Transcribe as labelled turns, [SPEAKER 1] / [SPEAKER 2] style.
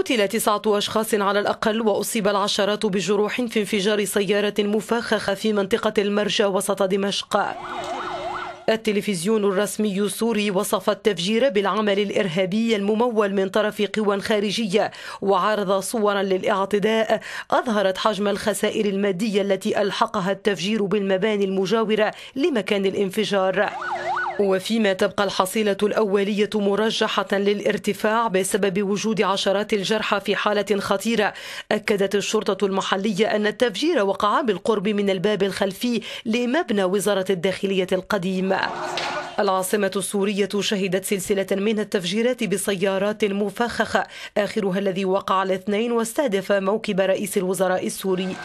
[SPEAKER 1] قتل تسعة أشخاص على الأقل وأصيب العشرات بجروح في انفجار سيارة مفخخة في منطقة المرجى وسط دمشق التلفزيون الرسمي السوري وصف التفجير بالعمل الإرهابي الممول من طرف قوى خارجية وعرض صورا للاعتداء أظهرت حجم الخسائر المادية التي ألحقها التفجير بالمباني المجاورة لمكان الانفجار وفيما تبقى الحصيلة الأولية مرجحة للارتفاع بسبب وجود عشرات الجرحى في حالة خطيرة أكدت الشرطة المحلية أن التفجير وقع بالقرب من الباب الخلفي لمبنى وزارة الداخلية القديم العاصمة السورية شهدت سلسلة من التفجيرات بسيارات مفخخة آخرها الذي وقع الاثنين واستهدف موكب رئيس الوزراء السوري